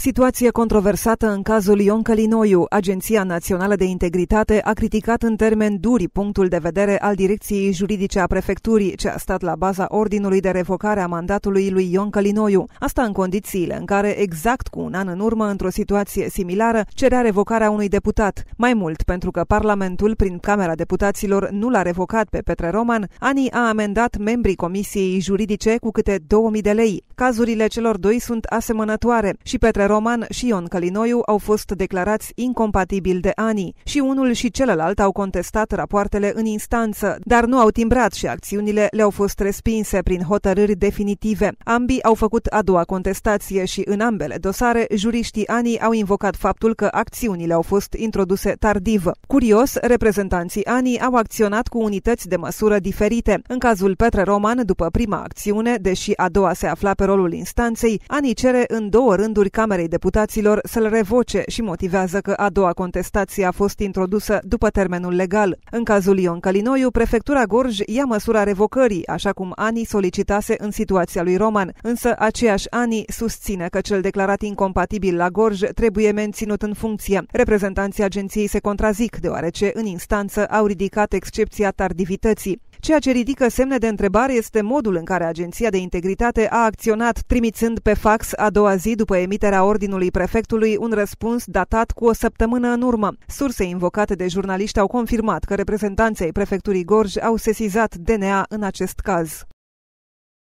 Situație controversată în cazul Ion Călinoiu. Agenția Națională de Integritate a criticat în termeni duri punctul de vedere al direcției juridice a prefecturii, ce a stat la baza ordinului de revocare a mandatului lui Ion Călinoiu. Asta în condițiile în care, exact cu un an în urmă, într-o situație similară, cerea revocarea unui deputat. Mai mult, pentru că Parlamentul, prin Camera Deputaților, nu l-a revocat pe Petre Roman, Ani a amendat membrii Comisiei Juridice cu câte 2000 de lei. Cazurile celor doi sunt asemănătoare și Petre Roman Roman și Ion Călinoiu au fost declarați incompatibili de ani și unul și celălalt au contestat rapoartele în instanță, dar nu au timbrat și acțiunile le-au fost respinse prin hotărâri definitive. Ambii au făcut a doua contestație și în ambele dosare, juriștii ANI au invocat faptul că acțiunile au fost introduse tardiv. Curios, reprezentanții ANI au acționat cu unități de măsură diferite. În cazul Petre Roman, după prima acțiune, deși a doua se afla pe rolul instanței, ANI cere în două rânduri camere Camerei Deputaților să-l revoce și motivează că a doua contestație a fost introdusă după termenul legal. În cazul Ion Calinoiu, prefectura Gorj ia măsura revocării, așa cum Ani solicitase în situația lui Roman, însă aceeași Ani susține că cel declarat incompatibil la Gorj trebuie menținut în funcție. Reprezentanții agenției se contrazic, deoarece în instanță au ridicat excepția tardivității. Ceea ce ridică semne de întrebare este modul în care Agenția de Integritate a acționat, trimițând pe fax a doua zi după emiterea ordinului prefectului un răspuns datat cu o săptămână în urmă. Surse invocate de jurnaliști au confirmat că reprezentanții prefecturii Gorj au sesizat DNA în acest caz.